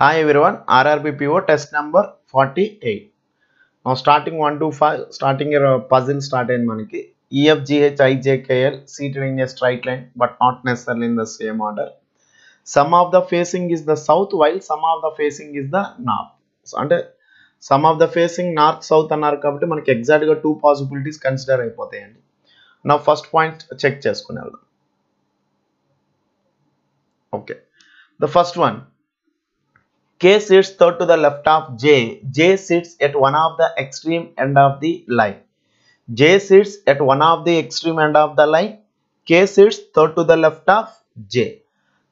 Hi everyone RRB PO test number forty eight starting one two five starting puzzle start అయింది మనకి E F G H I J K L seated in straight line but not necessarily in the same order some of the facing is the south while some of the facing is the north అంటే some of the facing north south అన్నారు కాబట్టి మనకి ఎగ్జాక్ట్గా two possibilities consider అయిపోతాయండి నా first point check చేసుకుని వెళ్దాం okay the first one K sits third to the left of J. J sits at one of the extreme end of the line. J sits at one of the extreme end of the line. K sits third to the left of J.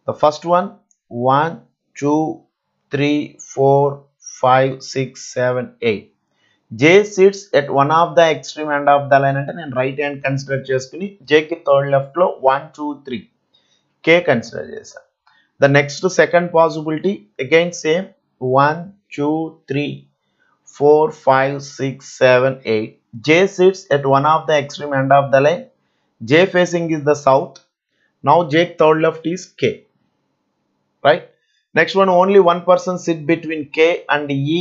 The first one, 1, 2, 3, 4, 5, 6, 7, 8. J sits at one of the extreme end of the line. Then right hand hand J చేసుకుని జేకి third third left, to K consider consider the next second possibility again same 1 2 3 4 5 6 7 8 j sits at one of the extreme end of the line j facing is the south now j third left is k right next one only one person sit between k and e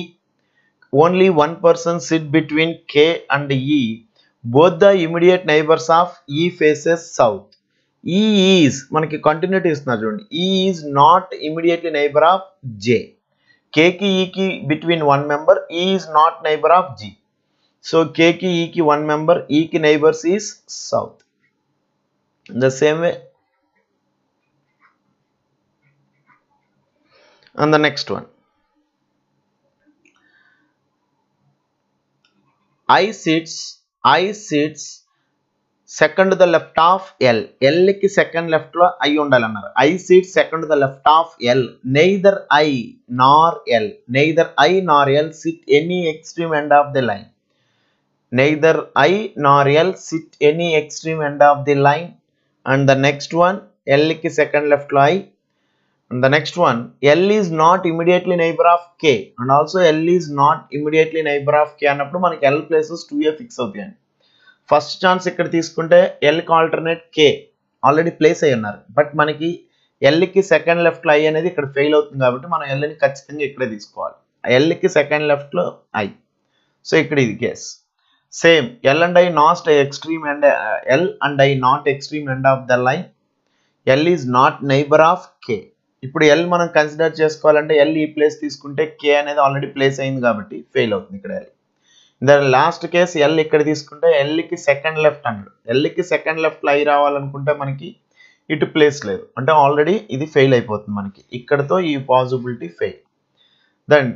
only one person sit between k and e both the immediate neighbors of e faces south E is मन की continuity चूँ is not immediately neighbour of J K की बिटी one member is not neighbour of G so K की one member इ की neighbours is south the way and the next i sits i sits second the left of L. L second left lo I undala nar. I sit second the left of L. Neither I nor L. Neither I nor L sit any extreme end of the line. Neither I nor L sit any extreme end of the line. And the next one L second left lo I. And the next one L is not immediately neighbor of K. And also L is not immediately neighbor of K. And apnu manik L places 2A fix out the end. First chance ఇక్కడ తీసుకుంటే ఎల్కి alternate K already place అయ్యి ఉన్నారు but మనకి ఎల్కి second లెఫ్ట్లో I అనేది ఇక్కడ fail అవుతుంది కాబట్టి మనం ఎల్ని ఖచ్చితంగా ఇక్కడే తీసుకోవాలి ఎల్కి సెకండ్ లెఫ్ట్లో ఐ సో ఇక్కడ ఇది case same L and I not extreme and L and I not extreme end of the line L is not neighbour of K ఇప్పుడు ఎల్ మనం కన్సిడర్ చేసుకోవాలంటే ఎల్ ఈ ప్లేస్ తీసుకుంటే కే అనేది ఆల్రెడీ ప్లేస్ అయింది కాబట్టి ఫెయిల్ అవుతుంది ఇక్కడ ఎల్ దాని లాస్ట్ కేసు ఎల్ ఇక్కడ తీసుకుంటే ఎల్కి సెకండ్ లెఫ్ట్ అన్నాడు ఎల్కి సెకండ్ లెఫ్ట్లో లై రావాలనుకుంటే మనకి ఇటు ప్లేస్ లేదు అంటే ఆల్రెడీ ఇది ఫెయిల్ అయిపోతుంది మనకి ఇక్కడతో ఈ పాసిబిలిటీ ఫెయిల్ దెన్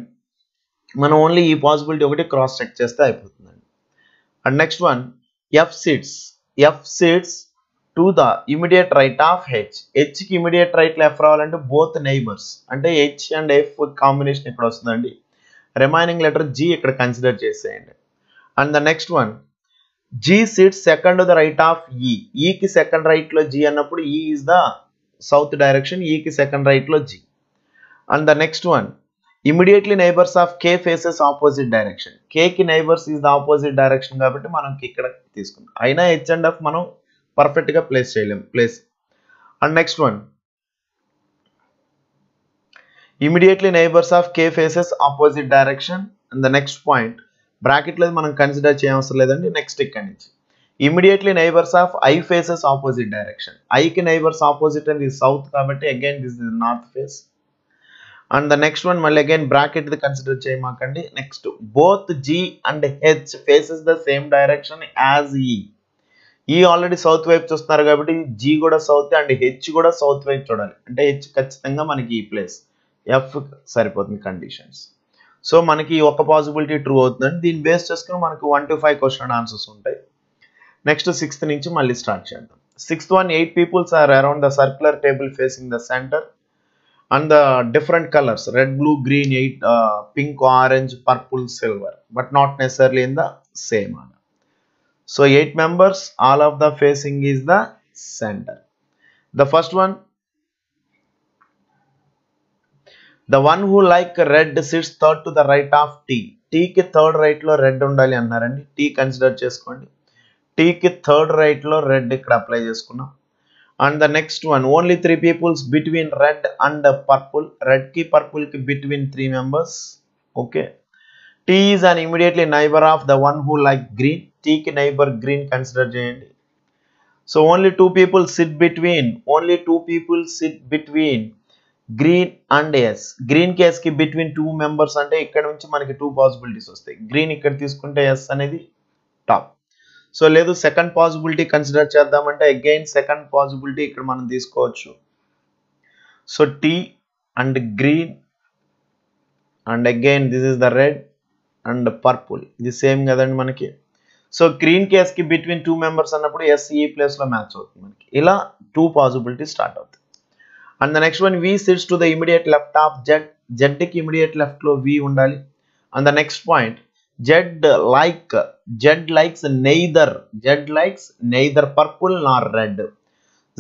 మనం ఓన్లీ ఈ పాసిబిలిటీ ఒకటి క్రాస్ చెక్ చేస్తే అయిపోతుందండి and next one F sits F sits to the immediate right of H హెచ్కి ఇమీడియట్ రైట్లో ఎఫ్ రావాలంటే బోత్ నైబర్స్ అంటే హెచ్ అండ్ ఎఫ్ కాంబినేషన్ ఇక్కడ వస్తుందండి రిమైనింగ్ లెటర్ జీ ఇక్కడ కన్సిడర్ చేసేయండి and the next one G sit second the right of E ఈకి second రైట్లో జి అన్నప్పుడు E is the south direction ఈకి సెకండ్ రైట్లో G and the next one immediately neighbours of K faces opposite direction కేకి neighbours is the opposite direction కాబట్టి మనం ఇక్కడ తీసుకుంటాం అయినా హెచ్ అండ్ ఎఫ్ మనం పర్ఫెక్ట్గా ప్లేస్ చేయలేం place and next one immediately neighbours of K faces opposite direction and the next point బ్రాకెట్లో మనం కన్సిడర్ చేయవసరం లేదండి నెక్స్ట్ ఇక్కడ నుంచి immediately neighbours of I faces opposite direction ఐకి నైబర్స్ ఆపోజిట్ అండ్ ఇది సౌత్ కాబట్టి again this is north face and the next one మళ్ళీ అగైన్ బ్రాకెట్ కన్సిడర్ చేయమాకండి next both G and H faces the same direction as E E already south వైపు చూస్తున్నారు కాబట్టి G కూడా south and H కూడా south వైపు చూడాలి అంటే హెచ్ ఖచ్చితంగా మనకి ఈ e ప్లేస్ ఎఫ్ సరిపోతుంది కండిషన్స్ సో మనకి ఒక పాసిబిలిటీ ట్రూ అవుతుందండి దీన్ని బేస్ చేసుకుని మనకి one to five question answers ఉంటాయి నెక్స్ట్ సిక్స్త్ నుంచి మళ్ళీ స్టార్ట్ చేద్దాం sixth one eight peoples are around the circular table facing the centre and the different colours red blue green eight pink orange purple silver but not necessarily in the same అన్న so eight members all of the facing is the centre the first one the one who like red sits third to the right of T టీకి third రైట్లో red ఉండాలి అన్నారండి T consider చేసుకోండి టీకి third రైట్లో red ఇక్కడ apply చేసుకున్నాం and the next one only three peoples between red and purple red purple పర్పుల్కి between three members okay T is an immediately neighbour of the one who like green టీకి neighbour green consider చేయండి so only two people sit between only two people sit between green and S green కి S కి between two members అంటే ఇక్కడ నుంచి మనకి two possibilities వస్తాయి green ఇక్కడ తీసుకుంటే ఎస్ అనేది టాప్ సో లేదు సెకండ్ పాసిబిలిటీ కన్సిడర్ చేద్దామంటే అగైన్ సెకండ్ పాసిబిలిటీ ఇక్కడ మనం తీసుకోవచ్చు so T and green and again this is the red and purple ఇది సేమ్ కదండి మనకి సో గ్రీన్ కేస్కి బిట్వీన్ టూ మెంబర్స్ అన్నప్పుడు ఎస్ ఈ ప్లేస్లో మ్యాచ్ అవుతుంది మనకి ఇలా టూ పాసిబిలిటీ స్టార్ట్ అవుతుంది and the next one V sits to the immediate left of Z జెడ్కి ఇమీడియట్ లెఫ్ట్లో వి ఉండాలి and the next point Z like Z likes neither Z likes neither purple nor red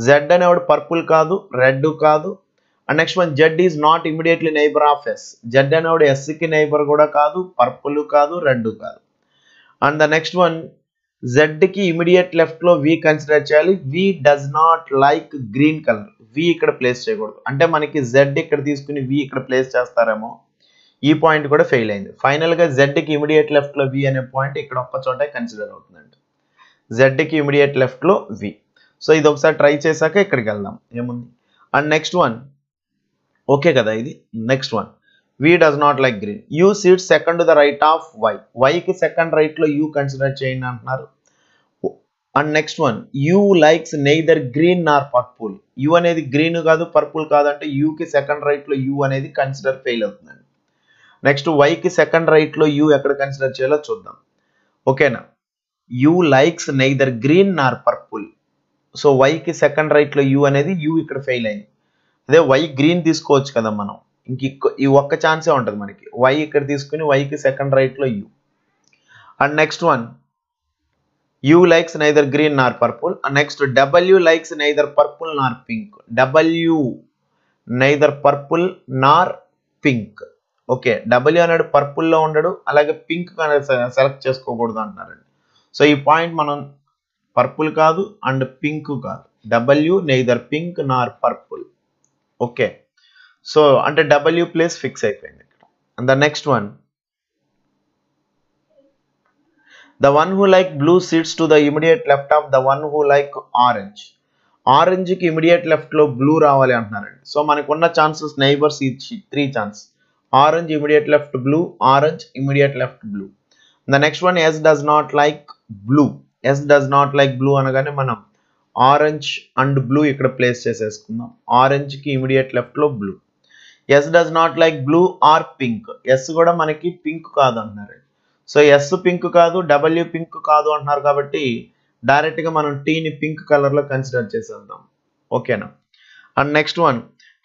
Z అనేవాడు purple కాదు red కాదు and next one Z is not immediately neighbour of S Z అనేవాడు ఎస్కి neighbour కూడా కాదు purple కాదు red కాదు and the next one జెడ్కి ఇమీడియట్ లెఫ్ట్లో వి కన్సిడర్ చేయాలి V does not like green colour V ఇక్కడ ప్లేస్ చేయకూడదు అంటే మనకి జెడ్ ఇక్కడ తీసుకుని వి ఇక్కడ ప్లేస్ చేస్తారేమో ఈ పాయింట్ కూడా ఫెయిల్ అయింది ఫైనల్గా జెడ్కి ఇమీడియట్ లెఫ్ట్లో వి అనే పాయింట్ ఇక్కడ ఒక్క చోటే కన్సిడర్ అవుతుందండి జెడ్కి ఇమీడియట్ లెఫ్ట్లో వి సో ఇది ఒకసారి ట్రై చేశాక ఇక్కడికి వెళ్దాం ఏముంది అండ్ నెక్స్ట్ వన్ ఓకే కదా ఇది next one v does not like green U sits second the right of Y వైకి సెకండ్ రైట్లో యూ కన్సిడర్ చేయండి అంటున్నారు and next one U likes neither green nor purple U అనేది green కాదు purple కాదంటే యూకి సెకండ్ రైట్లో యూ అనేది కన్సిడర్ ఫెయిల్ అవుతుందండి నెక్స్ట్ వైకి సెకండ్ రైట్లో యూ ఎక్కడ కన్సిడర్ చేయాలో చూద్దాం ఓకేనా U likes neither green nor purple so వైకి సెకండ్ రైట్లో యూ అనేది యూ ఇక్కడ ఫెయిల్ అయింది అదే వై గ్రీన్ తీసుకోవచ్చు కదా మనం ఇంక ఈ ఒక్క ఛాన్సే ఉంటుంది మనకి వై ఇక్కడ తీసుకుని వైకి సెకండ్ రైట్లో U and next one U likes neither green nor purple and next W likes neither purple nor pink W neither purple nor pink okay W అనేది పర్పుల్లో ఉండడు అలాగే పింక్ అనేది సెలెక్ట్ చేసుకోకూడదు అంటున్నారండి సో ఈ పాయింట్ మనం పర్పుల్ కాదు అండ్ పింక్ కాదు W neither pink nor purple okay so అంటే డబ్ల్యూ ప్లేస్ ఫిక్స్ అయిపోయింది ఇక్కడ and the next one the one who like blue sits to the immediate left of the one who like orange ఆరెంజ్కి immediate లెఫ్ట్లో blue రావాలి అంటున్నారండి so మనకు ఉన్న chances neighbours ఈ three chance orange immediate left blue orange immediate left blue the next one S does not like blue S does not like blue అనగానే మనం orange and blue ఇక్కడ place చేసేసుకుందాం ఆరెంజ్కి ఇమీడియట్ లెఫ్ట్లో blue S does not like blue or pink S కూడా మనకి pink కాదు అంటున్నారు సో ఎస్ పింక్ కాదు డబ్ల్యూ పింక్ కాదు అంటున్నారు కాబట్టి డైరెక్ట్గా మనం టీని పింక్ కలర్లో కన్సిడర్ చేసేద్దాం ఓకేనా and next one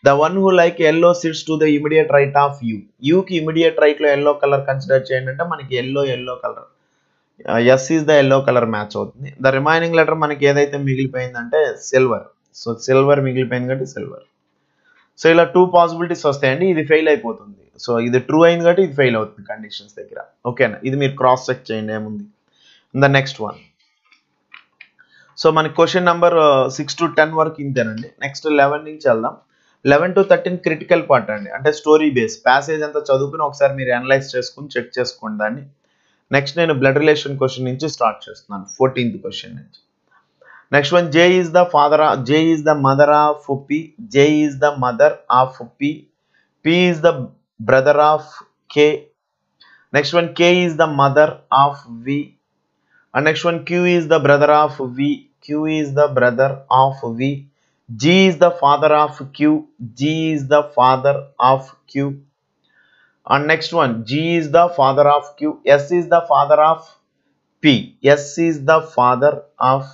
the one who like yellow sits to the immediate right of U యూకి ఇమీడియట్ రైట్లో ఎల్లో కలర్ కన్సిడర్ చేయండి అంటే మనకి yellow yellow colour S is the yellow colour match అవుతుంది ద రిమైనింగ్ లెటర్ మనకి ఏదైతే మిగిలిపోయిందంటే silver so silver మిగిలిపోయింది కాబట్టి సిల్వర్ సో ఇలా టూ పాసిబిలిటీస్ వస్తాయండి ఇది ఫెయిల్ అయిపోతుంది సో ఇది ట్రూ అయింది కాబట్టి ఇది ఫెయిల్ అవుతుంది కండిషన్స్ దగ్గర ఓకేనా ఇది మీరు క్రాస్ చెక్ చేయండి ఏముంది ద నెక్స్ట్ వన్ సో మన question number six to ten వరకు ఇంతేనండి నెక్స్ట్ లెవెన్ నుంచి వెళ్దాం eleven to thirteen critical part అండి అంటే స్టోరీ బేస్ ప్యాసేజ్ అంతా చదువుకుని ఒకసారి మీరు అనలైజ్ చేసుకుని చెక్ చేసుకోండి దాన్ని నెక్స్ట్ నేను బ్లడ్ రిలేషన్ క్వశ్చన్ నుంచి స్టార్ట్ చేస్తున్నాను ఫోర్టీన్త్ క్వశ్చన్ నుంచి Next one, J is the father of, J is the mother of P. J is the mother of P. P is the brother of K. Next one, K is the mother of V. And next one, Q is the brother of V. Q is the brother of V. G is the father of Q. G is the father of Q. And next one, G is the father of Q. S is the father of P. S is the father of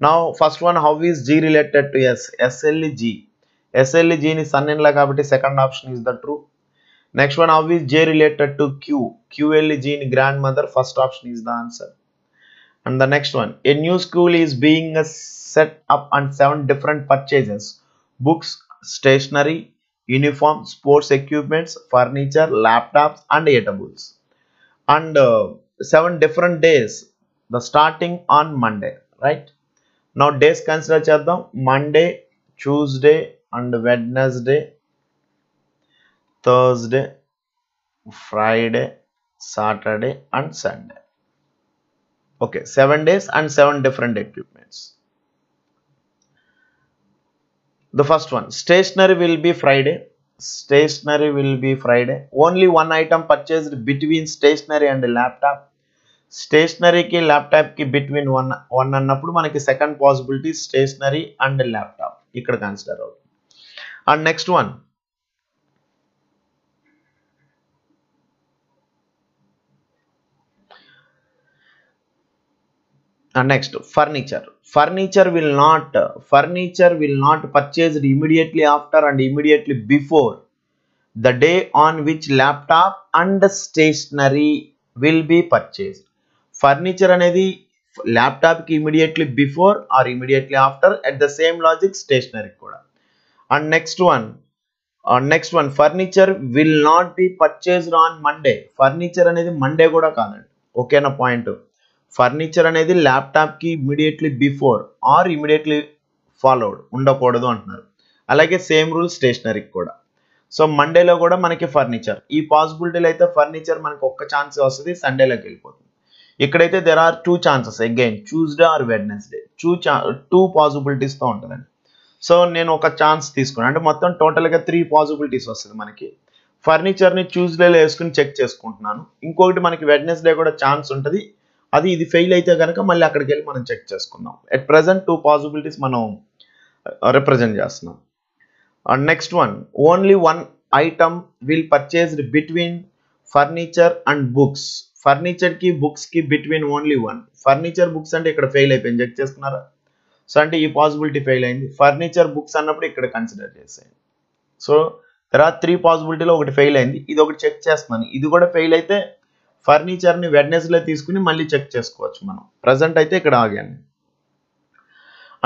now first one how is g related to s sle son-in-law. ni the second option is the true next one how is j related to q qle grandmother first option is the answer and the next one a new school is being set up on seven different purchases books stationery uniform sports equipments furniture laptops and edibles. and uh, seven different days the starting on monday right now days consider chadam Monday, Tuesday and Wednesday, Thursday, Friday, Saturday and Sunday. Okay, seven days and seven different equipments. The first one, stationery will be Friday. Stationery will be Friday. Only one item purchased between stationery and laptop stationery की laptop की बिटी one one अब मन की second पासीबिटी stationery and laptop इक consider and next one next furniture furniture will not furniture will not purchase immediately after and immediately before the day each laptop and stationery will be purchase furniture అనేది ల్యాప్టాప్కి immediately before or immediately after at the same logic stationery కూడా and next one next one furniture will not be purchased on Monday furniture అనేది Monday కూడా కాదండి ఓకేనా point furniture అనేది ల్యాప్టాప్కి immediately before or immediately followed ఉండకూడదు అంటున్నారు అలాగే సేమ్ రూల్ స్టేషనరీకి కూడా సో మండేలో కూడా మనకి ఫర్నిచర్ ఈ పాసిబిలిటీలు అయితే ఫర్నిచర్ మనకు ఒక్క ఛాన్స్ వస్తుంది సండేలోకి వెళ్ళిపోతుంది ఇక్కడైతే there are two chances again Tuesday or Wednesday two చా టూ పాసిబిలిటీస్తో ఉంటుందండి సో నేను ఒక ఛాన్స్ తీసుకున్నాను అంటే మొత్తం టోటల్గా త్రీ పాసిబిలిటీస్ వస్తుంది మనకి ఫర్నిచర్ని ట్యూస్డేలో వేసుకుని చెక్ చేసుకుంటున్నాను ఇంకొకటి మనకి వెడ్నెస్డే కూడా ఛాన్స్ ఉంటుంది అది ఇది ఫెయిల్ అయితే కనుక మళ్ళీ అక్కడికి వెళ్ళి మనం చెక్ చేసుకుందాం అట్ ప్రజెంట్ టూ పాసిబిలిటీస్ మనం రిప్రజెంట్ uh, చేస్తున్నాం next one only one item will purchased between furniture and books ఫర్నిచర్కి బుక్స్కి between only one furniture books అంటే ఇక్కడ ఫెయిల్ అయిపోయింది చెక్ చేసుకున్నారా సో అంటే ఈ పాసిబిలిటీ ఫెయిల్ అయింది ఫర్నిచర్ బుక్స్ అన్నప్పుడు ఇక్కడ కన్సిడర్ చేసేయండి సో తర్వాత త్రీ పాసిబిలిటీలో ఒకటి ఫెయిల్ అయింది ఇది ఒకటి చెక్ చేస్తున్నాను ఇది కూడా ఫెయిల్ అయితే ఫర్నిచర్ని వెడ్నెస్లో తీసుకుని మళ్ళీ చెక్ చేసుకోవచ్చు మనం ప్రజెంట్ అయితే ఇక్కడ ఆగాను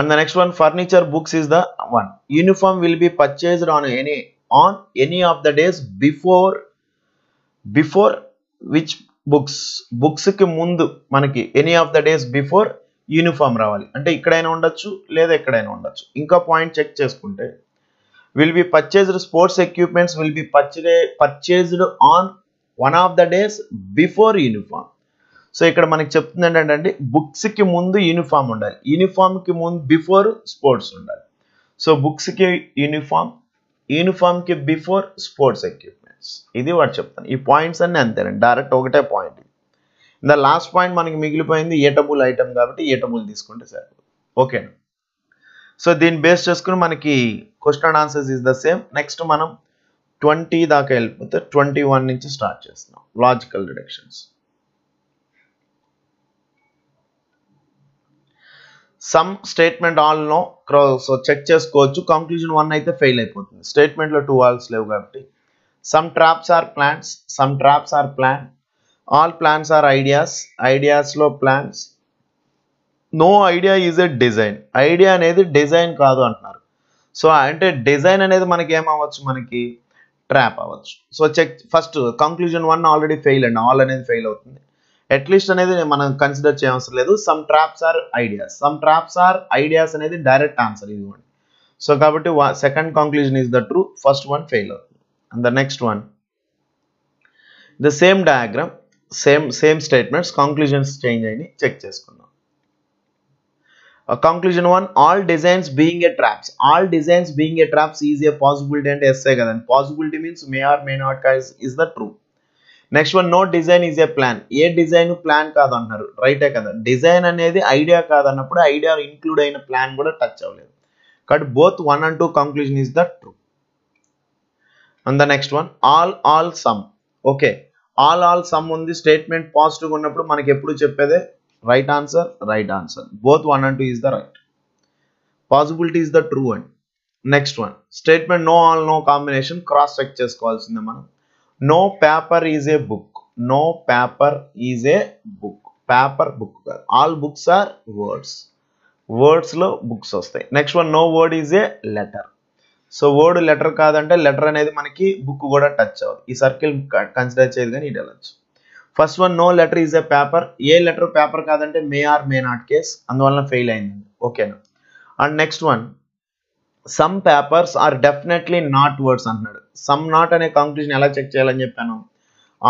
and the next one furniture books is the one uniform will be purchased on any on any of the days before before which books బుక్స్కి ముందు మనకి any of the days before uniform రావాలి అంటే ఇక్కడైనా ఉండొచ్చు లేదా ఎక్కడైనా ఉండొచ్చు ఇంకా పాయింట్ చెక్ చేసుకుంటే will be purchased sports equipments will be పర్చే purchased on one of the days before uniform so ఇక్కడ మనకి చెప్తుంది ఏంటంటే బుక్స్కి ముందు యూనిఫామ్ ఉండాలి యూనిఫామ్కి ముందు బిఫోర్ స్పోర్ట్స్ ఉండాలి సో బుక్స్కి యూనిఫామ్ యూనిఫామ్కి బిఫోర్ స్పోర్ట్స్ ఎక్విప్మెంట్ ఇది వాడు చెప్తాను ఈ పాయింట్స్ అన్ని అంతేనండి డైరెక్ట్ ఒకటే పాయింట్ ద లాస్ట్ పాయింట్ మనకి మిగిలిపోయింది ఏటబుల్ ఐటమ్ కాబట్టి ఏటబుల్ తీసుకుంటే సరిపోదు ఓకే సో దీన్ని బేస్ చేసుకుని మనకి question and answers is the same next మనం ట్వంటీ దాకా వెళ్ళిపోతే ట్వంటీ వన్ నుంచి స్టార్ట్ చేస్తున్నాం లాజికల్ డిడక్షన్స్ సమ్ స్టేట్మెంట్ ఆల్లో సో చెక్ చేసుకోవచ్చు కంక్లూజన్ వన్ అయితే ఫెయిల్ అయిపోతుంది స్టేట్మెంట్లో టూ ఆల్స్ లేవు కాబట్టి some traps are plans some traps are plan all plans are ideas ఐడియాస్లో plans no idea is a design idea అనేది డిజైన్ కాదు అంటున్నారు సో అంటే డిజైన్ అనేది మనకి ఏమవ్వచ్చు మనకి ట్రాప్ అవ్వచ్చు so check first conclusion one already fail అండి ఆల్ అనేది ఫెయిల్ అవుతుంది అట్లీస్ట్ అనేది మనం కన్సిడర్ చేయవసరం లేదు some traps are ideas some traps are ideas అనేది డైరెక్ట్ ఆన్సర్ ఇదిగోండి సో కాబట్టి second conclusion is the true first one fail అవుతుంది and the next one the same diagram same same statements conclusions change ayini check చేసుకుందాం conclusion one all designs being a traps all designs being a traps is a possibility అంటే ఎస్ఏ కదండి possibility means may or may not is the true next one no design is a plan a design plan కాదు అంటున్నారు రైటే కదా design అనేది idea కాదన్నప్పుడు idea include అయిన ప్లాన్ కూడా టచ్ అవ్వలేదు కాబట్టి both one and two conclusion is the true and the next one all all some okay all all some ఉంది స్టేట్మెంట్ పాజిటివ్ ఉన్నప్పుడు మనకి ఎప్పుడు చెప్పేదే right answer right answer both one and two is the right possibility is the true and next one statement no all no combination cross check చేసుకోవాల్సిందే మనం no paper is a book no paper is a book paper book కాదు all books are words వర్డ్స్లో books వస్తాయి next one no word is a letter so word letter కాదంటే letter అనేది మనకి book కూడా touch అవ్వదు ఈ సర్కిల్ కన్సిడర్ చేయదు కానీ ఇటు వెళ్ళచ్చు first one no letter is a paper a letter paper కాదంటే may or may not case అందువలన ఫెయిల్ అయింది ఓకేనా and next one some papers are definitely not words అంటున్నాడు సమ్ నాట్ అనే కాంపిటీషన్ ఎలా చెక్ చేయాలని చెప్పాను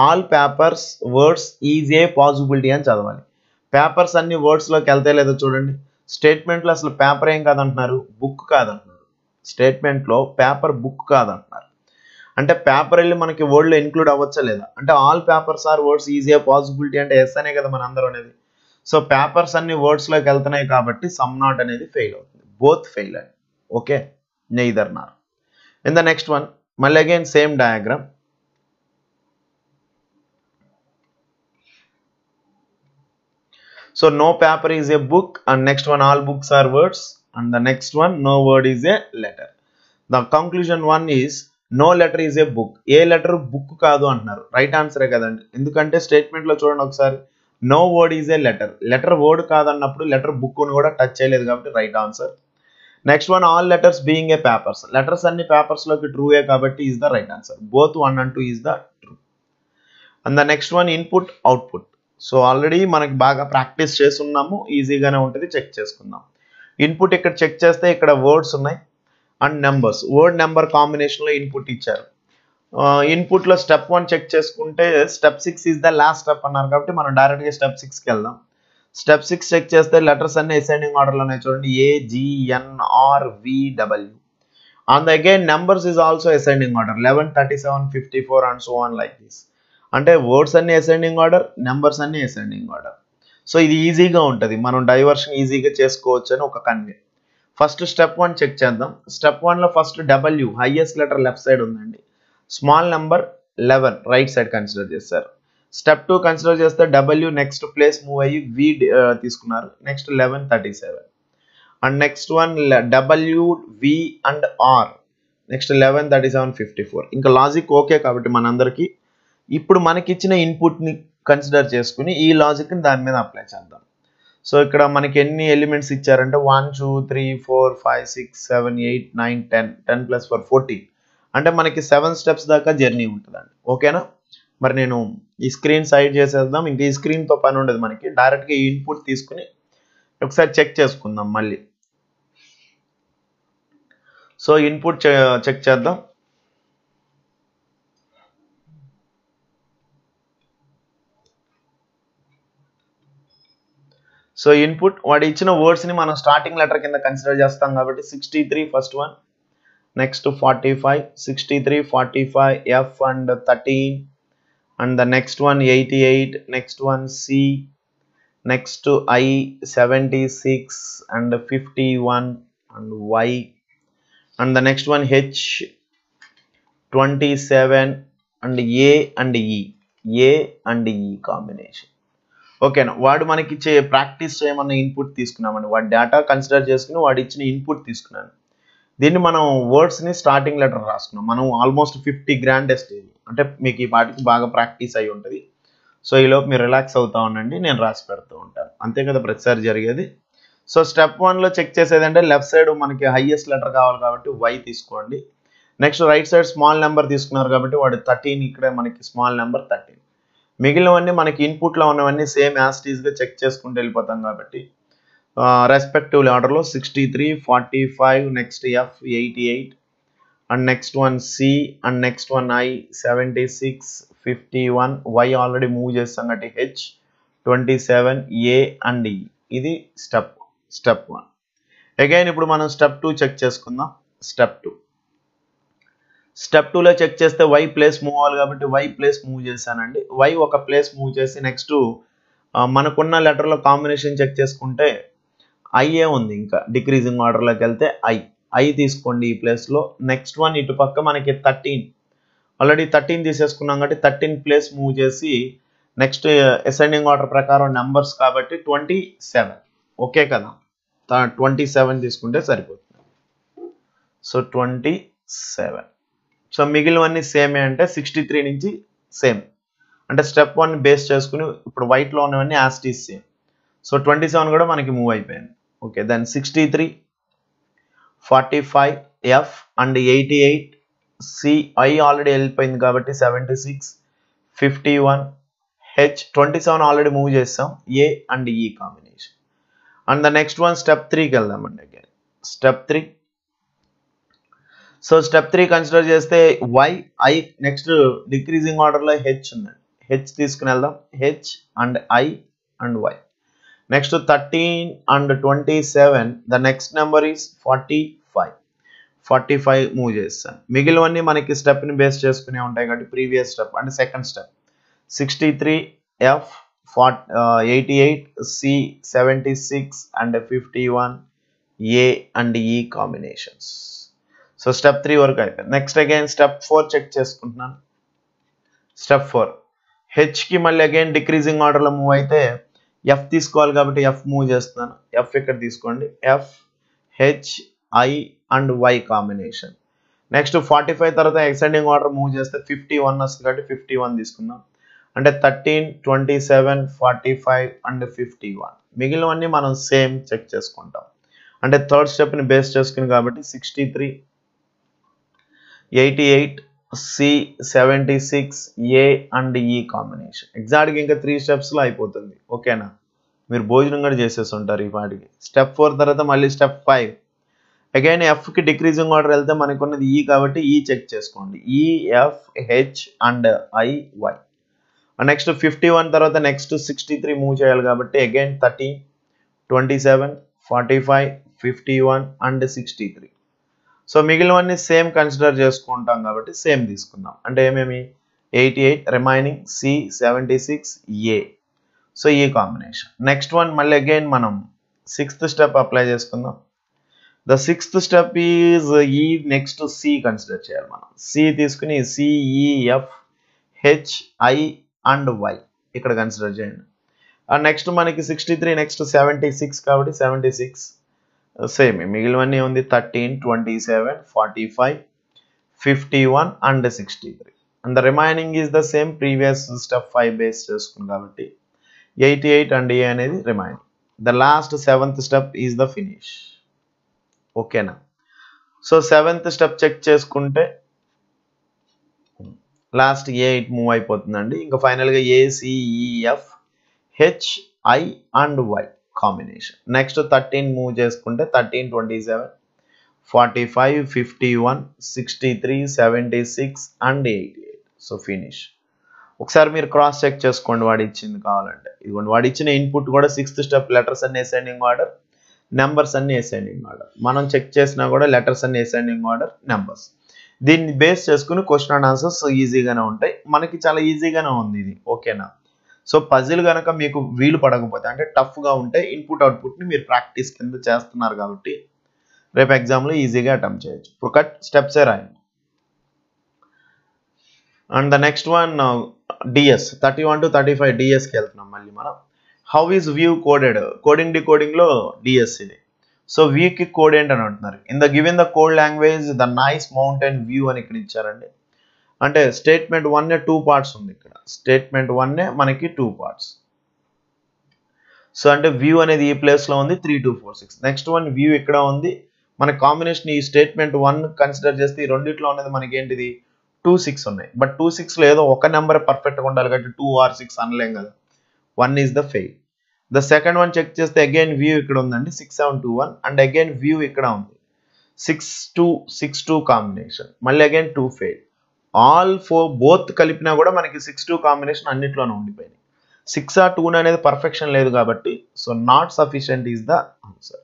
all papers words is a possibility అని చదవాలి పేపర్స్ అన్ని వర్డ్స్లోకి వెళ్తే లేదో చూడండి స్టేట్మెంట్లో అసలు పేపర్ ఏం కాదంటున్నారు బుక్ కాదంటున్నారు స్టేట్మెంట్లో పేపర్ బుక్ కాదంటున్నారు అంటే పేపర్ వెళ్ళి మనకి వర్డ్లో ఇన్క్లూడ్ అవ్వచ్చా లేదా అంటే all papers are words is a possibility అంటే ఎస్ అనే కదా మన అందరూ అనేది సో పేపర్స్ అన్ని వర్డ్స్లోకి వెళ్తున్నాయి కాబట్టి సమ్ నాట్ అనేది ఫెయిల్ అవుతుంది బోత్ ఫెయిల్ అండి okay neither nor in the next one మళ్ళీ again same diagram so no paper is a book and next one all books are words and the next one no word is a letter the conclusion one is no letter is a book a letter book కాదు అంటున్నారు right ఆన్సరే కదండి ఎందుకంటే స్టేట్మెంట్లో చూడండి ఒకసారి no word is a letter letter word కాదన్నప్పుడు letter బుక్ను కూడా టచ్ చేయలేదు కాబట్టి right answer next one all letters being a papers letters అన్ని పేపర్స్లోకి ట్రూయే కాబట్టి is the right answer both one and two is the true and the next one input output so already మనకి బాగా ప్రాక్టీస్ చేస్తున్నాము ఈజీగానే ఉంటుంది చెక్ చేసుకుందాం ఇన్పుట్ ఇక్కడ చెక్ చేస్తే ఇక్కడ వర్డ్స్ ఉన్నాయి అండ్ నెంబర్స్ వర్డ్ నెంబర్ కాంబినేషన్లో ఇన్పుట్ ఇచ్చారు ఇన్పుట్లో స్టెప్ వన్ చెక్ చేసుకుంటే step six is the last step అన్నారు కాబట్టి మనం డైరెక్ట్గా స్టెప్ సిక్స్కి వెళ్దాం స్టెప్ సిక్స్ చెక్ చేస్తే లెటర్స్ అన్ని అసెండింగ్ ఆర్డర్లో ఉన్నాయి చూడండి A GNR VW and again numbers is also ascending order eleven thirty seven fifty four and so on like this అంటే వర్డ్స్ అన్ని అసెండింగ్ ఆర్డర్ నెంబర్స్ అన్ని అసెండింగ్ ఆర్డర్ సో ఇది ఈజీగా ఉంటుంది మనం డైవర్షన్ ఈజీగా చేసుకోవచ్చు అని ఒక convey first step one check చేద్దాం స్టెప్ వన్లో first W highest letter left side ఉందండి small number eleven right side consider చేస్తారు స్టెప్ టూ కన్సిడర్ చేస్తే డబ్ల్యూ నెక్స్ట్ ప్లేస్ మూవ్ అయ్యి వి uh, తీసుకున్నారు next eleven thirty seven and next one W V and R next eleven thirty seven fifty four ఇంకా logic okay కాబట్టి మనందరికీ ఇప్పుడు మనకిచ్చిన ఇన్పుట్ని consider చేసుకుని ఈ లాజిక్ని దాని మీద అప్లై చేద్దాం సో ఇక్కడ మనకి ఎన్ని ఎలిమెంట్స్ ఇచ్చారంటే one two three four five six seven eight nine ten ten plus four fourteen అంటే మనకి సెవెన్ స్టెప్స్ దాకా జర్నీ ఉంటుందండి ఓకేనా మరి నేను ఈ స్క్రీన్ సైడ్ చేసేద్దాం ఇంకా ఈ స్క్రీన్తో పని ఉండదు మనకి డైరెక్ట్గా ఈ ఇన్పుట్ తీసుకుని ఒకసారి చెక్ చేసుకుందాం మళ్ళీ సో ఇన్పుట్ చెక్ చేద్దాం సో ఇన్పుట్ వాడు ఇచ్చిన వర్డ్స్ని మనం స్టార్టింగ్ లెటర్ కింద కన్సిడర్ చేస్తాం కాబట్టి sixty three first one next forty five sixty three forty five F and thirteen and the next one eighty eight next one C next I seventy six and fifty one and Y and the next one H twenty seven and A and E A and E combination ఓకేనా వాడు మనకి ఇచ్చే practice ఏమన్నా input తీసుకున్నామండి వాడి data consider చేసుకుని వాడు ఇచ్చిన ఇన్పుట్ తీసుకున్నాను దీన్ని మనం వర్డ్స్ని స్టార్టింగ్ లెటర్ రాసుకున్నాం మనం ఆల్మోస్ట్ ఫిఫ్టీ గ్రాండెస్ట్ అంటే మీకు ఈ పాటికి బాగా ప్రాక్టీస్ అయి ఉంటుంది సో ఈలోపు మీరు రిలాక్స్ అవుతా ఉండండి నేను రాసి పెడుతూ ఉంటాను అంతే కదా ప్రతిసారి జరిగేది సో స్టెప్ వన్లో చెక్ చేసేది అంటే లెఫ్ట్ సైడ్ మనకి హైయెస్ట్ లెటర్ కావాలి కాబట్టి వై తీసుకోండి next right side small number తీసుకున్నారు కాబట్టి వాడు థర్టీన్ ఇక్కడే మనకి స్మాల్ నెంబర్ థర్టీన్ మిగిలినవన్నీ మనకి ఇన్పుట్లో ఉన్నవన్నీ సేమ్ యాస్టీస్గా చెక్ చేసుకుంటూ వెళ్ళిపోతాం కాబట్టి రెస్పెక్టివ్ ఆర్డర్లో sixty three forty five next F eighty eight and next one C and next one I seventy six fifty one Y already move చేస్తాం కాబట్టి H twenty seven A and E ఇది step step one again ఇప్పుడు మనం step two check చేసుకుందాం step two step టూలో check చేస్తే Y place move అవ్వాలి కాబట్టి వై ప్లేస్ మూవ్ చేశానండి వై ఒక ప్లేస్ మూవ్ చేసి నెక్స్ట్ మనకున్న లెటర్లో కాంబినేషన్ చెక్ చేసుకుంటే ఐఏ ఉంది ఇంకా డిక్రీజింగ్ ఆర్డర్లోకి వెళ్తే ఐ ఐ తీసుకోండి ఈ ప్లేస్లో నెక్స్ట్ వన్ ఇటు పక్క మనకి థర్టీన్ ఆల్రెడీ థర్టీన్ తీసేసుకున్నాం కాబట్టి థర్టీన్ ప్లేస్ మూవ్ చేసి నెక్స్ట్ అసెండింగ్ ఆర్డర్ ప్రకారం నెంబర్స్ కాబట్టి ట్వంటీ సెవెన్ ఓకే కదా ట్వంటీ సెవెన్ తీసుకుంటే సరిపోతుంది సో ట్వంటీ సెవెన్ సో మిగిలినవన్నీ సేమే అంటే సిక్స్టీ త్రీ నుంచి సేమ్ అంటే స్టెప్ వన్ బేస్ చేసుకుని ఇప్పుడు వైట్లో ఉన్నవన్నీ as it is same so twenty seven కూడా మనకి మూవ్ అయిపోయింది okay then sixty three forty five F and eighty eight C I already వెళ్ళిపోయింది కాబట్టి seventy six fifty one H twenty seven already move చేస్తాం A and E combination and the next one step త్రీకి వెళ్దామండి again step three so step three consider చేస్తే Y I next decreasing ఆర్డర్లో H ఉందండి H తీసుకుని వెళ్దాం H and I and Y next thirteen and twenty seven the next number is forty five forty five move చేస్తాను మిగిలినవన్నీ మనకి స్టెప్ని base చేసుకునే ఉంటాయి కాబట్టి previous step and second step sixty three F for eighty eight C seventy six and fifty one A and E combinations so step three వరకు అయిపోయింది next again step four check చేసుకుంటున్నాను స్టెప్ ఫోర్ హెచ్కి మళ్ళీ again decreasing ఆర్డర్లో move అయితే F తీసుకోవాలి కాబట్టి F move చేస్తున్నాను ఎఫ్ ఇక్కడ తీసుకోండి F H I and Y combination next forty five తర్వాత ఎక్సెండింగ్ ఆర్డర్ మూవ్ చేస్తే ఫిఫ్టీ వన్ వస్తుంది కాబట్టి ఫిఫ్టీ వన్ తీసుకున్నాం అంటే thirteen twenty seven forty five and fifty one మిగిలినవన్నీ మనం సేమ్ చెక్ చేసుకుంటాం అంటే థర్డ్ స్టెప్ని బేస్ చేసుకుని కాబట్టి sixty three eighty eight C seventy six A and E combination ఎగ్జాక్ట్గా ఇంకా త్రీ స్టెప్స్లో అయిపోతుంది ఓకేనా మీరు భోజనం కూడా చేసేసి ఉంటారు ఈ పాటికి స్టెప్ ఫోర్ తర్వాత మళ్ళీ స్టెప్ ఫైవ్ అగైన్ ఎఫ్కి డిక్రీజింగ్ ఆర్డర్ వెళ్తే మనకు ఉన్నది ఈ e కాబట్టి ఈ e చెక్ చేసుకోండి E F H and I Y next fifty one తర్వాత నెక్స్ట్ సిక్స్టీ త్రీ మూవ్ చేయాలి కాబట్టి again thirty twenty seven forty five fifty one and sixty three so మిగిలినవన్నీ same consider చేసుకుంటాం కాబట్టి same తీసుకుందాం అంటే ఏమేమి eighty eight remaining C seventy six A so E combination next one మళ్ళీ again మనం సిక్స్త్ స్టెప్ అప్లై చేసుకుందాం the sixth step is E next C consider చేయాలి మనం సి తీసుకుని C E F H I and Y ఇక్కడ కన్సిడర్ చేయండి నెక్స్ట్ మనకి sixty three next seventy six కాబట్టి సెవెంటీ సిక్స్ సేమ్ మిగిలినవన్నీ ఉంది thirteen twenty seven forty five fifty one and sixty three and the remaining is the same previous step five base చేసుకుంది కాబట్టి eighty eight and A అనేది remaining the last seventh step is the finish ఓకేనా so seventh step check చేసుకుంటే last A eight move అయిపోతుందండి ఇంకా ఫైనల్గా A C E F H I and Y combination next thirteen move చేసుకుంటే thirteen twenty seven forty five fifty one sixty three seventy six and eighty eight so finish ఒకసారి మీరు cross check చేసుకోండి వాడు ఇచ్చింది కావాలంటే ఇదిగోండి వాడు ఇచ్చిన ఇన్పుట్ కూడా సిక్స్త్ స్టెప్ లెటర్స్ అన్ని అసెండింగ్ ఆర్డర్ నెంబర్స్ అన్ని అసెండింగ్ ఆర్డర్ మనం చెక్ చేసినా కూడా లెటర్స్ అన్ని అసెండింగ్ ఆర్డర్ నెంబర్స్ దీన్ని బేస్ చేసుకుని క్వశ్చన్ అండ్ ఆన్సర్స్ ఈజీగానే ఉంటాయి మనకి చాలా ఈజీగానే ఉంది ఇది ఓకేనా సో పజిల్ కనుక మీకు వీలు పడకపోతే అంటే టఫ్గా ఉంటే ఇన్పుట్ అవుట్పుట్ని మీరు ప్రాక్టీస్ కింద చేస్తున్నారు కాబట్టి రేపు ఎగ్జామ్లో ఈజీగా అటెంప్ట్ చేయొచ్చు ఇప్పుడు కట్ స్టెప్సే రాయండి and the next one D S thirty one to thirty five డిఎస్కి వెళ్తున్నాం మళ్ళీ మనం how is view coded coding డి కోడింగ్లో డిఎస్ ఇది సో వ్యూకి కోడ్ ఏంటని అంటున్నారు in the given the code language the nice mountain view అని ఇక్కడ ఇచ్చారండి అంటే స్టేట్మెంట్ వన్నే టూ పార్ట్స్ ఉంది ఇక్కడ స్టేట్మెంట్ వన్నే మనకి టూ పార్ట్స్ సో అంటే వ్యూ అనేది ఈ ప్లేస్లో ఉంది three two four six next one view ఇక్కడ ఉంది మన కాంబినేషన్ ఈ స్టేట్మెంట్ వన్ కన్సిడర్ చేస్తే ఈ రెండిట్లో ఉన్నది మనకి ఏంటిది టూ సిక్స్ ఉన్నాయి బట్ టూ సిక్స్లో ఏదో ఒక నెంబర్ పర్ఫెక్ట్గా ఉండాలి కాబట్టి టూ ఆర్ సిక్స్ అనలేం కదా one is the fail the second one check చేస్తే అగైన్ వ్యూ ఇక్కడ ఉందండి six seven two one and again view ఇక్కడ ఉంది six two six two combination మళ్ళీ again two fail all four both కలిపినా కూడా మనకి సిక్స్ టూ కాంబినేషన్ అన్నిట్లోనే ఉండిపోయింది సిక్స్ ఆ టూన్ అనేది పర్ఫెక్షన్ లేదు కాబట్టి so not sufficient is the answer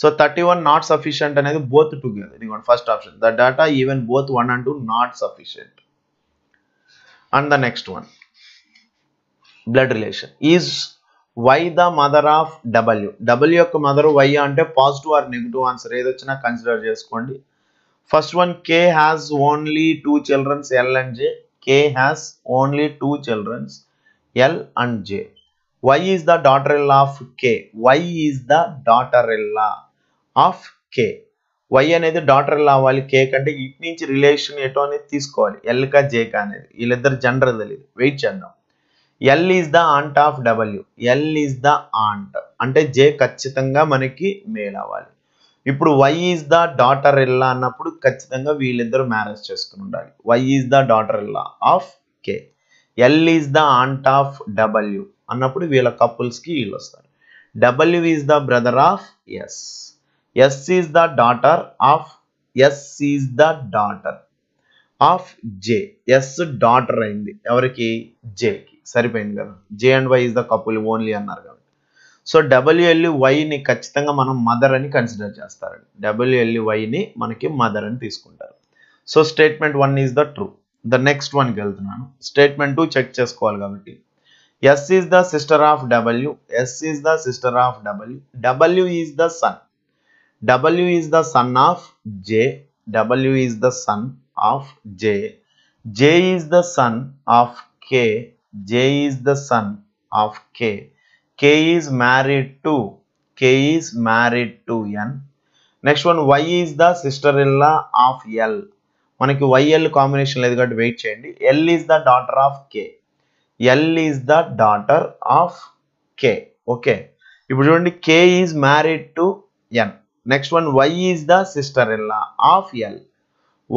so thirty one not sufficient అనేది బోత్ టుగెదర్ ఇదిగోండి first option the data even both one and two not sufficient and the next one blood relation is Y the mother of W W యొక్క mother Y అంటే positive or negative answer ఏదొచ్చినా consider చేసుకోండి first one K has only two childrens L and J K has only two childrens L and J Y is the daughter in of K Y Y the daughter daughter of K Y అనేది daughter ఇలా అవ్వాలి cake అంటే ఇటు నుంచి relation ఎటో అనేది తీసుకోవాలి L J జేకా అనేది వీళ్ళిద్దరు జనరల్ తెలియదు వెయిట్ చేద్దాం L is the aunt of W L is the aunt అంటే జే ఖచ్చితంగా మనకి మేల్ అవ్వాలి ఇప్పుడు వై ఈజ్ ద డాటర్ ఇల్లా అన్నప్పుడు ఖచ్చితంగా వీళ్ళిద్దరూ మ్యారేజ్ చేసుకుని ఉండాలి Y is the daughter in law of K L is the aunt of W అన్నప్పుడు వీళ్ళ కపుల్స్కి వీళ్ళు వస్తారు W is the brother of S S is the daughter of S is the daughter of J S daughter అయింది ఎవరికి జేకి సరిపోయింది కదా J and Y is the couple only అన్నారు కదా సో డబ్ల్యూఎల్ వైని ఖచ్చితంగా మనం మదర్ అని కన్సిడర్ చేస్తారండి డబ్ల్యూఎల్ వైని మనకి మదర్ అని తీసుకుంటారు so statement one is the true the next వన్కి వెళ్తున్నాను స్టేట్మెంట్ టూ చెక్ చేసుకోవాలి కాబట్టి S is the sister of W S is the sister of W W is the son W is the son of J W is the son of J J is the son of K J is the son of K K is married to K is married to N next one Y is the sister in law of L మనకి Y L combination లేదు కాబట్టి wait చేయండి L is the daughter of K L is the daughter of K okay ఇప్పుడు చూడండి K is married to N next one Y is the sister in law of L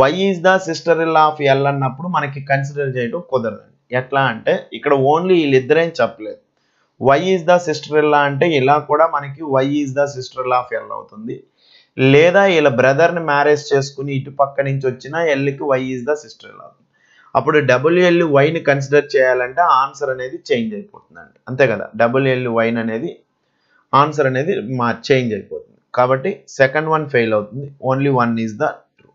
Y is the sister in law of L అన్నప్పుడు మనకి consider చేయడం కుదరదు ఎట్లా అంటే ఇక్కడ only వీళ్ళిద్దరేం చెప్పలేదు వై ఈజ్ ద సిస్టర్ ఇల్లా అంటే ఇలా కూడా మనకి Y is the sister in law of L అవుతుంది లేదా ఇలా బ్రదర్ని మ్యారేజ్ చేసుకుని ఇటు పక్క నుంచి వచ్చిన ఎల్కి Y is the sister in law అవుతుంది అప్పుడు డబ్ల్యూఎల్ వైని కన్సిడర్ చేయాలంటే ఆన్సర్ అనేది చేంజ్ అయిపోతుందండి అంతే కదా డబ్ల్యూఎల్ వైన్ అనేది ఆన్సర్ అనేది మా చేంజ్ అయిపోతుంది కాబట్టి సెకండ్ వన్ ఫెయిల్ అవుతుంది only one is the true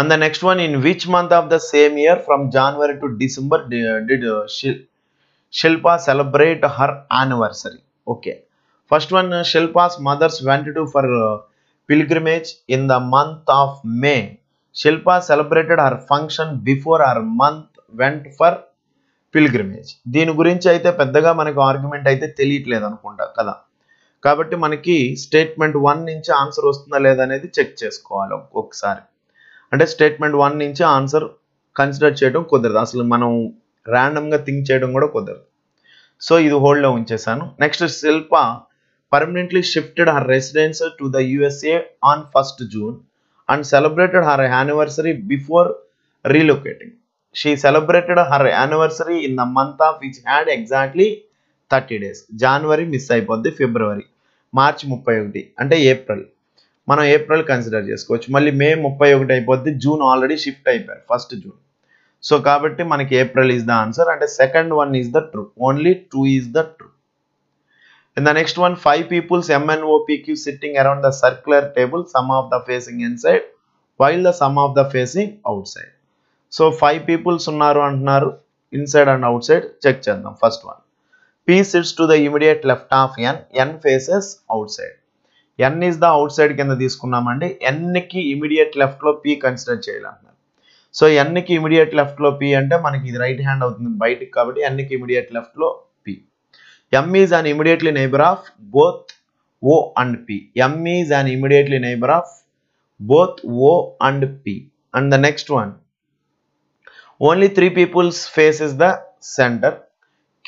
and the next one in which month of the same year from January to December did Shilpa celebrate her anniversary. Okay. First one, Shilpa's mothers went to for uh, pilgrimage in the month of May. Shilpa celebrated her function before her month went for pilgrimage దీని గురించి అయితే పెద్దగా మనకు argument అయితే తెలియట్లేదు అనుకుంటా కదా కాబట్టి మనకి స్టేట్మెంట్ వన్ నుంచి ఆన్సర్ వస్తుందా లేదా అనేది చెక్ చేసుకోవాలి ఒకసారి అంటే స్టేట్మెంట్ వన్ నుంచి ఆన్సర్ కన్సిడర్ చేయడం కుదరదు అసలు మనం ర్యాండమ్గా థింక్ చేయడం కూడా కుదరదు సో ఇది హోల్డ్లో ఉంచేశాను next Shilpa permanently shifted her residence to the USA on first June and celebrated her anniversary before relocating she celebrated her anniversary in the month of which had exactly thirty days జనవరి miss అయిపోద్ది ఫిబ్రవరి March ముప్పై ఒకటి అంటే April మనం April consider చేసుకోవచ్చు మళ్ళీ మే ముప్పై ఒకటి అయిపోద్ది జూన్ ఆల్రెడీ షిఫ్ట్ అయిపోయారు ఫస్ట్ జూన్ సో కాబట్టి మనకి ఏప్రిల్ ఈజ్ ద ఆన్సర్ అంటే second one is the true only two is the true in the next one five peoples M N O P Q sitting around the circular table some of the facing inside while the some of the facing outside so five peoples ఉన్నారు అంటున్నారు inside and outside check చేద్దాం first one P sits to the immediate left of N N faces outside N is the outside కింద తీసుకున్నామండి ఎన్కి immediate లెఫ్ట్లో P consider చేయాలి so ఎన్కి immediate లెఫ్ట్లో పి అంటే మనకి ఇది రైట్ హ్యాండ్ అవుతుంది బయటకు కాబట్టి ఎన్కి ఇమీడియట్ లెఫ్ట్లో P M is an immediately neighbour of both O and P M is an immediately neighbour of both O and P and the next one only three peoples face is the centre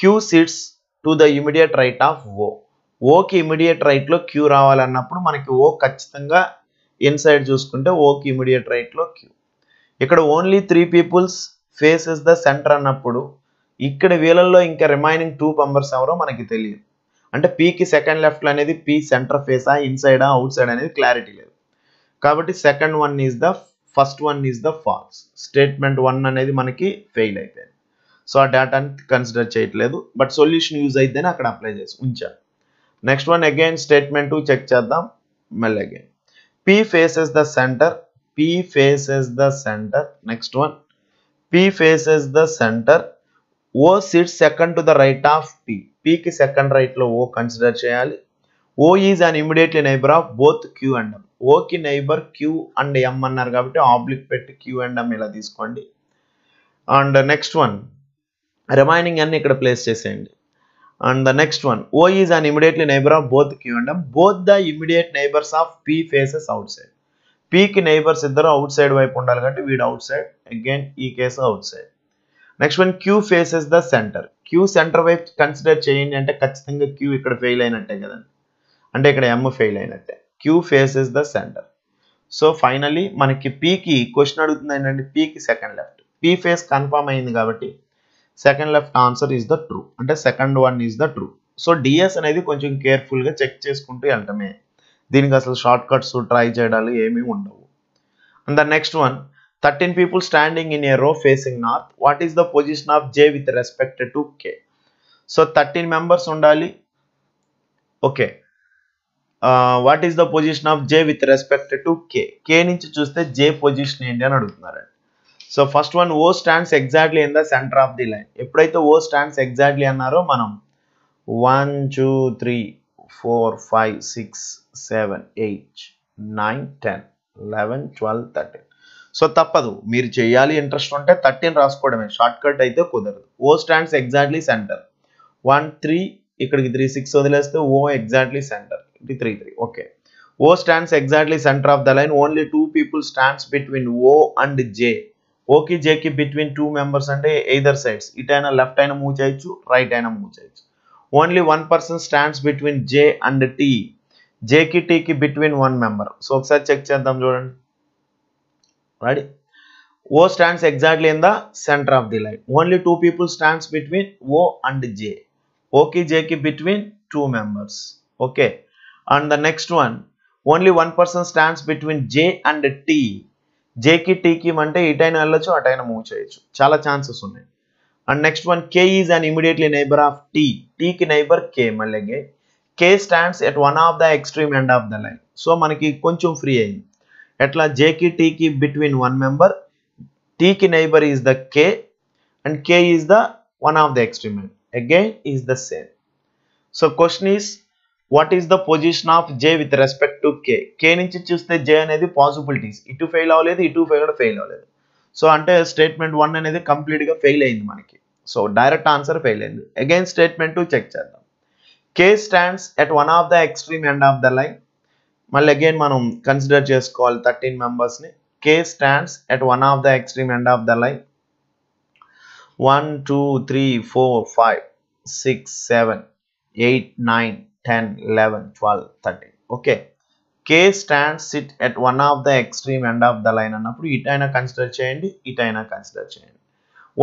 queue seats to the immediate right of O ఓకి immediate రైట్లో Q రావాలన్నప్పుడు మనకి O ఖచ్చితంగా inside చూసుకుంటే ఓకి immediate రైట్లో Q ఇక్కడ only three peoples face is the centre అన్నప్పుడు ఇక్కడ వీళ్ళల్లో ఇంకా రిమైనింగ్ టూ మెంబర్స్ ఎవరో మనకి తెలియదు అంటే పీకి సెకండ్ లెఫ్ట్ అనేది పీ సెంటర్ ఫేసా ఇన్సైడా అవుట్ సైడ్ అనేది క్లారిటీ లేదు కాబట్టి second one is the first one is the false statement one అనేది మనకి ఫెయిల్ అయిపోయింది సో ఆ డేటాని కన్సిడర్ చేయట్లేదు బట్ సొల్యూషన్ యూజ్ అయితేనే అక్కడ అప్లై చేసి ఉంచాను next one again statement check చేద్దాం మళ్ళీ again P faces the centre P faces the center. Next one. P faces the center. O sits second to the right of P. P కి second right లో O consider చేయాలి. O is an immediately neighbor of both Q and M. O కి neighbor Q and M అన్నారు కాబట్టి oblique పెట్టి Q and M ఇలా తీసుకోండి. And next one remaining అన్ని ఇక్కడ ప్లేస్ చేసేయండి And the next one. O is an immediately neighbor of both Q and M. Both the immediate neighbors of P faces outside. పీకి neighbours ఇద్దరు outside వైపు ఉండాలి కాబట్టి వీడు అవుట్ సైడ్ అగైన్ ఈ case outside next one Q faces the centre Q centre వైపు consider చేయండి అంటే ఖచ్చితంగా క్యూ ఇక్కడ ఫెయిల్ అయినట్టే కదండి అంటే ఇక్కడ ఎమ్ ఫెయిల్ అయినట్టే Q faces the centre so finally మనకి పీకి క్వశ్చన్ అడుగుతుంది ఏంటంటే పీకి second left P face confirm అయింది కాబట్టి second left answer is the true అంటే second one is the true so DS అనేది కొంచెం కేర్ఫుల్గా చెక్ చేసుకుంటూ వెళ్ళటమే దీనికి అసలు షార్ట్ కట్స్ ట్రై చేయడాలు ఏమీ ఉండవు and the next one thirteen people standing in a row facing north what is the position of J with respect to K so thirteen members ఉండాలి okay what is the position of J with respect to K K నుంచి చూస్తే J position ఏంటి అని అడుగుతున్నారండి so first one O stands exactly in the centre of the line ఎప్పుడైతే O stands exactly అన్నారో మనం one two three four five six seven eight nine ten eleven twelve thirteen so తప్పదు మీరు చేయాలి interest ఉంటే థర్టీన్ రాసుకోవడమే షార్ట్ కట్ అయితే కుదరదు O stands exactly centre one three ఇక్కడికి త్రీ సిక్స్ వదిలేస్తే ఓ ఎగ్జాక్ట్లీ సెంటర్ ఇది three three okay O stands exactly centre of the line only two people stands between O and J ఓకి జేకి between two members అంటే either sides ఇటైనా left అయినా move చేయొచ్చు right అయినా move చేయొచ్చు only one person stands between J and T జేకి టీకి బిట్వీన్ వన్ మెంబర్ సో ఒకసారి చెక్ చేద్దాం చూడండి ready O stands exactly in the centre of the line only two people stands between O and J ఓకి జేకి between two members okay and the next one only one person stands between J and T జేకి టీకి అంటే ఇటైనా వెళ్ళొచ్చు అటైనా move చేయొచ్చు చాలా chances ఉన్నాయి and next one K is and immediately neighbour of T టీకి నైబర్ కే మళ్ళీ K stands at one of the extreme end of the line so మనకి కొంచెం ఫ్రీ అయింది ఎట్లా జేకి టీకి బిట్వీన్ వన్ మెంబర్ టీకి neighbour is the K and K is the one of the extreme end again is the same so question is what is the position of J with respect to K K నుంచి చూస్తే జే అనేది possibilities ఇటు fail అవ్వలేదు ఇటు కూడా fail అవ్వలేదు so అంటే statement one అనేది కంప్లీట్గా ఫెయిల్ అయింది మనకి సో డైరెక్ట్ ఆన్సర్ ఫెయిల్ అయింది అగైన్ స్టేట్మెంట్ టూ చెక్ చేద్దాం K stands at one of the extreme end of the line మళ్ళీ అగైన్ మనం కన్సిడర్ చేసుకోవాలి థర్టీన్ మెంబర్స్ని K stands at one of the extreme end of the line one two three four five six seven eight nine ten eleven twelve thirteen okay K stand sit at one of the extreme end of the line అన్నప్పుడు ఇటైనా consider చేయండి ఇటైనా consider చేయండి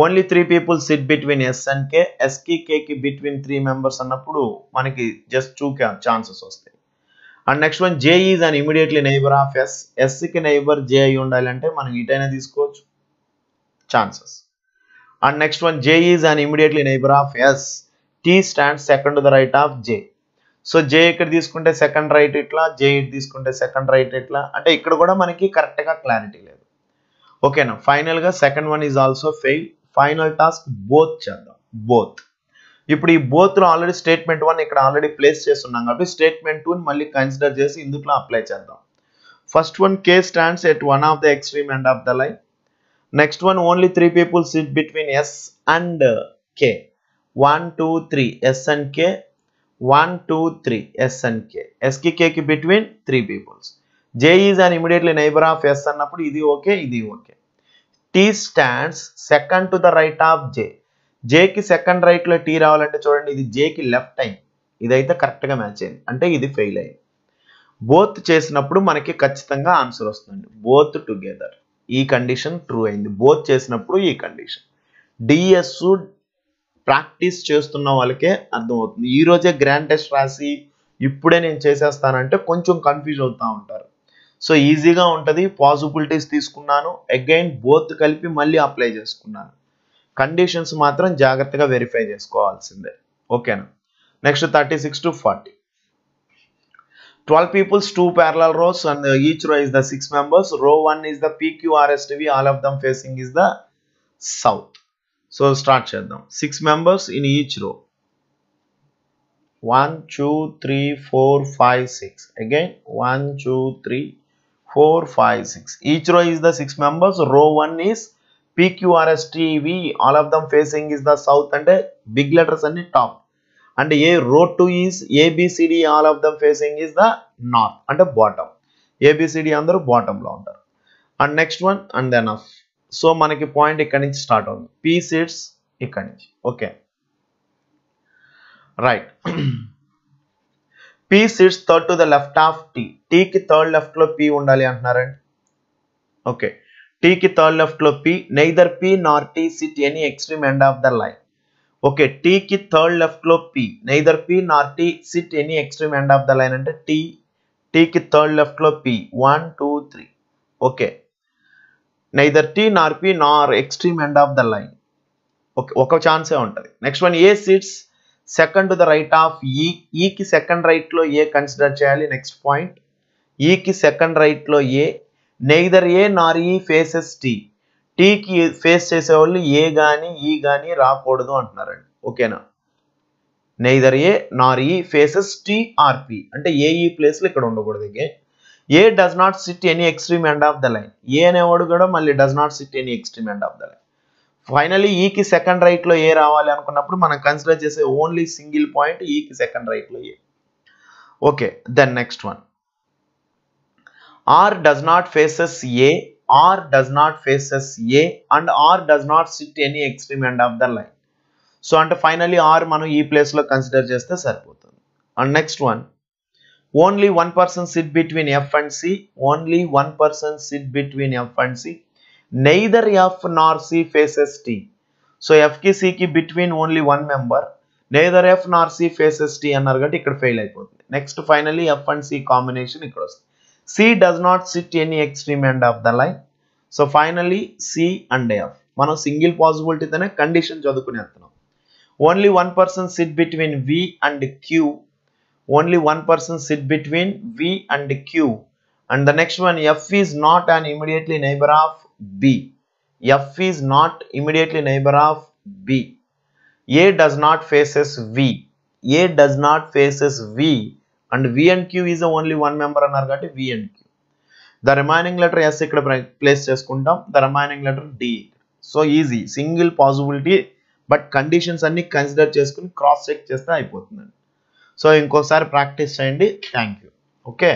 only three people sit between S and K ఎస్కి కేకి between three members అన్నప్పుడు మనకి just two chances వస్తాయి and next one J is and immediately neighbour of S ఎస్కి నైబర్ జే అయి ఉండాలంటే మనం ఇటైనా తీసుకోవచ్చు chances and next one J is and immediately neighbour of S T stand second the right of J so J ఇక్కడ తీసుకుంటే second right ఇట్లా J it తీసుకుంటే సెకండ్ రైట్ ఇట్లా అంటే ఇక్కడ కూడా మనకి కరెక్ట్గా క్లారిటీ లేదు ఓకేనా ఫైనల్గా second one is also fail final task both చేద్దాం బోత్ ఇప్పుడు ఈ బోత్లో ఆల్రెడీ స్టేట్మెంట్ వన్ ఇక్కడ ఆల్రెడీ ప్లేస్ చేస్తున్నాం కాబట్టి స్టేట్మెంట్ టూ మళ్ళీ కన్సిడర్ చేసి ఇందుట్లో అప్లై చేద్దాం first one K stands at one of the extreme end of the line next one only three people sit between S and K one two three S and K one two three S and K కి కేకి between three peoples J is and immediately neighbour of S అన్నప్పుడు ఇది okay ఇది okay T stands second to the right of J జేకి second రైట్లో T రావాలంటే చూడండి ఇది జేకి లెఫ్ట్ అయింది ఇదైతే కరెక్ట్గా మ్యాచ్ అయింది అంటే ఇది ఫెయిల్ అయింది బోత్ చేసినప్పుడు మనకి ఖచ్చితంగా ఆన్సర్ వస్తుంది బోత్ టుగెదర్ ఈ కండిషన్ ట్రూ అయింది బోత్ చేసినప్పుడు ఈ కండిషన్ డిఎస్ ప్రాక్టీస్ చేస్తున్న వాళ్ళకే అర్థమవుతుంది ఈరోజే గ్రాండ్ టెస్ట్ రాసి ఇప్పుడే నేను చేసేస్తానంటే కొంచెం కన్ఫ్యూజ్ అవుతూ ఉంటారు సో ఈజీగా ఉంటుంది పాసిబిలిటీస్ తీసుకున్నాను అగైన్ బోత్ కలిపి మళ్ళీ అప్లై చేసుకున్నాను కండిషన్స్ మాత్రం జాగ్రత్తగా వెరిఫై చేసుకోవాల్సిందే ఓకేనా next thirty six to forty twelve peoples two parallel rows and each row is the six members row one is the P Q R S T V all of them facing is the south so start చేద్దాం six members in each row one two three four five six again one two three 4, 5, 6. Each row is the 6 members. Row 1 is PQRSTV. All of them facing is the south and uh, big letters and top. And A row 2 is ABCD. All of them facing is the north and uh, bottom. ABCD అందరూ బాటంలో ఉంటారు and next one and then of so మనకి point ఇక్కడ నుంచి start అవుతుంది P seats ఇక్కడ నుంచి okay right P sits third to the left of T టీకి థర్డ్ లెఫ్ట్లో పీ ఉండాలి అంటున్నారండి ఓకే టీకి థర్డ్ లెఫ్ట్లో P neither P nor T sit any extreme end of the line okay టీకి థర్డ్ లెఫ్ట్లో P neither P nor T sit any extreme end of the line అంటే tea టీకి third లెఫ్ట్లో P one two three okay neither T nor P nor extreme end of the line okay ఒక ఛాన్సే ఉంటుంది next one A seats second to the right of E ఈకి second రైట్లో A consider చేయాలి next point ఈకి second రైట్లో A neither A nor E faces tea టీకి face చేసేవాళ్ళు ఏ కానీ ఈ e కానీ రాకూడదు అంటున్నారండి ఓకేనా neither A nor E faces tea R P అంటే ఏ ఈ ప్లేస్లో ఇక్కడ ఉండకూడదు okay A does not sit any extreme end of the line A అనేవాడు కూడా మళ్ళీ does not sit any extreme end of the line finally ఈకి సెకండ్ రైట్లో ఏ రావాలి అనుకున్నప్పుడు మనం కన్సిడర్ చేసే ఓన్లీ సింగిల్ పాయింట్ ఈకి సెకండ్ రైట్లో A okay then next one R does not faces A R does not faces A and R does not sit any extreme end of the line so అంటే finally R మనం ఈ ప్లేస్లో consider చేస్తే సరిపోతుంది and next one only one person sit between F and C only one person sit between F and C neither f nor c faces T so ఎఫ్కి సికి between only one member neither F nor C faces T అన్నారు కాబట్టి ఇక్కడ fail అయిపోతుంది next finally F and C combination ఇక్కడ వస్తుంది C does not sit any extreme end of the line so finally C and F మనం single పాసిబిలిటీతోనే condition చదువుకుని వెళ్తున్నాం only one person sit between V and Q only one person sit between V and Q and the next one F is not and immediately neighbour of B. F is not immediately neighbor of B. A does not faces V. A does not faces V and V and Q is the only one member అన్నారు కాబట్టి V and Q. The remaining letter S ఇక్కడ place చేసుకుంటాం the remaining letter D. So easy single possibility But conditions అన్ని consider చేసుకుని cross check చేస్తే అయిపోతుందండి so ఇంకోసారి practice చేయండి థ్యాంక్ యూ ఓకే